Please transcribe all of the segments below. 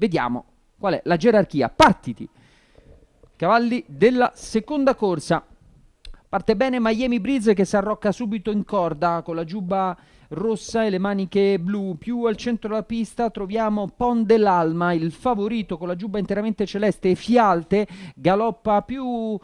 Vediamo qual è la gerarchia. Partiti. Cavalli della seconda corsa. Parte bene Miami Breeze che si arrocca subito in corda con la giubba rossa e le maniche blu. Più al centro della pista troviamo Pon dell'Alma, il favorito con la giubba interamente celeste e fialte. Galoppa più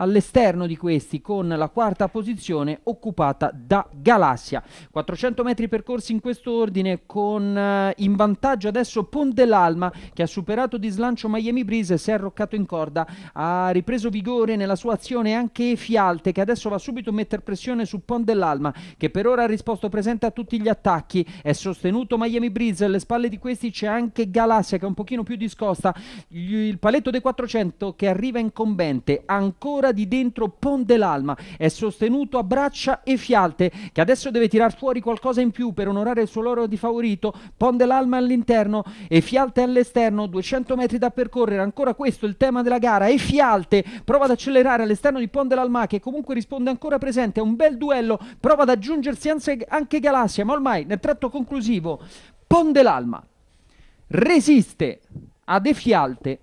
all'esterno di questi con la quarta posizione occupata da Galassia. 400 metri percorsi in questo ordine con eh, in vantaggio adesso Pondellalma che ha superato di slancio Miami Breeze, si è arroccato in corda, ha ripreso vigore nella sua azione anche Fialte che adesso va subito a mettere pressione su Pondellalma che per ora ha risposto presente a tutti gli attacchi, è sostenuto Miami Breeze, alle spalle di questi c'è anche Galassia che è un pochino più discosta, il paletto dei 400 che arriva incombente ancora ancora di dentro Ponte l'Alma. È sostenuto a braccia e fialte, che adesso deve tirar fuori qualcosa in più per onorare il suo loro di favorito. Ponte l'Alma all'interno e fialte all'esterno, 200 metri da percorrere. Ancora questo il tema della gara. E fialte prova ad accelerare all'esterno di Ponte l'Alma, che comunque risponde ancora presente. È un bel duello, prova ad aggiungersi anche Galassia, ma ormai nel tratto conclusivo Ponte l'Alma resiste a De Fialte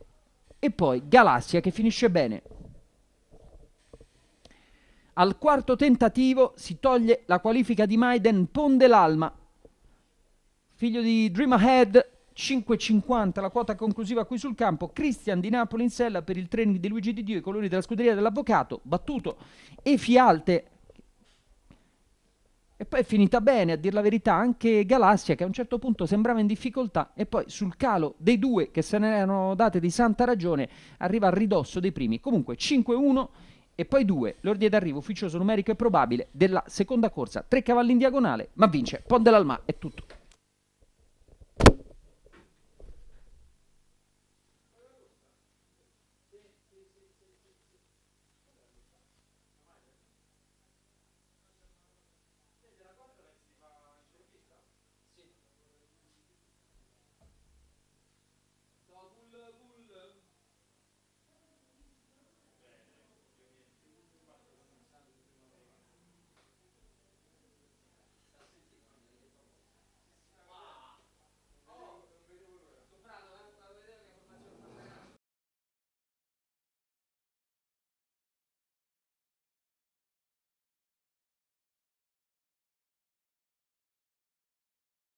e poi Galassia che finisce bene. Al quarto tentativo si toglie la qualifica di Maiden Pondelalma, figlio di Dream Ahead 5,50 la quota conclusiva qui sul campo. Christian di Napoli in sella per il training di Luigi Di Dio, i colori della scuderia dell'avvocato, battuto e Fialte. E poi è finita bene, a dir la verità, anche Galassia che a un certo punto sembrava in difficoltà e poi sul calo dei due che se ne erano date di santa ragione arriva a ridosso dei primi. Comunque 5-1 e poi due, l'ordine d'arrivo ufficioso numerico e probabile della seconda corsa, tre cavalli in diagonale, ma vince Pont dell'Alma, è tutto.